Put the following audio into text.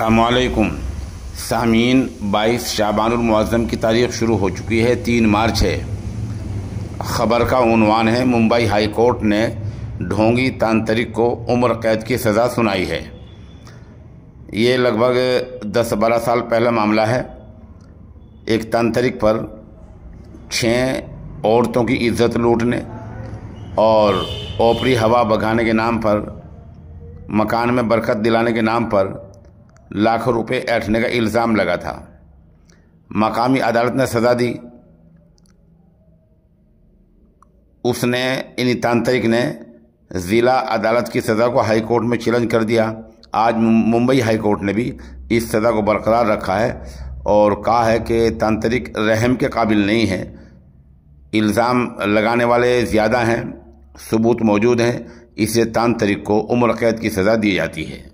अल्लाम सामीन बाईस शाबानमज़म की तारीख शुरू हो चुकी है तीन मार्च है ख़बर का उनवान है मुंबई हाई कोर्ट ने ढोंगी तांत्रिक को उम्र कैद की सज़ा सुनाई है ये लगभग दस बारह साल पहला मामला है एक तांत्रिक पर छः औरतों की इज्जत लूटने और ओपरी हवा बगाने के नाम पर मकान में बरकत दिलाने के नाम पर लाखों रुपए ऐठने का इल्ज़ाम लगा था मकामी अदालत ने सज़ा दी उसने इन तांत्रिक ने ज़िला अदालत की सज़ा को हाई कोर्ट में चैलेंज कर दिया आज मुंबई हाई कोर्ट ने भी इस सज़ा को बरकरार रखा है और कहा है कि तांत्रिक रहम के काबिल नहीं है इल्ज़ाम लगाने वाले ज़्यादा हैं सबूत मौजूद हैं इसे तांत्रिक को उम्र कैद की सज़ा दी जाती है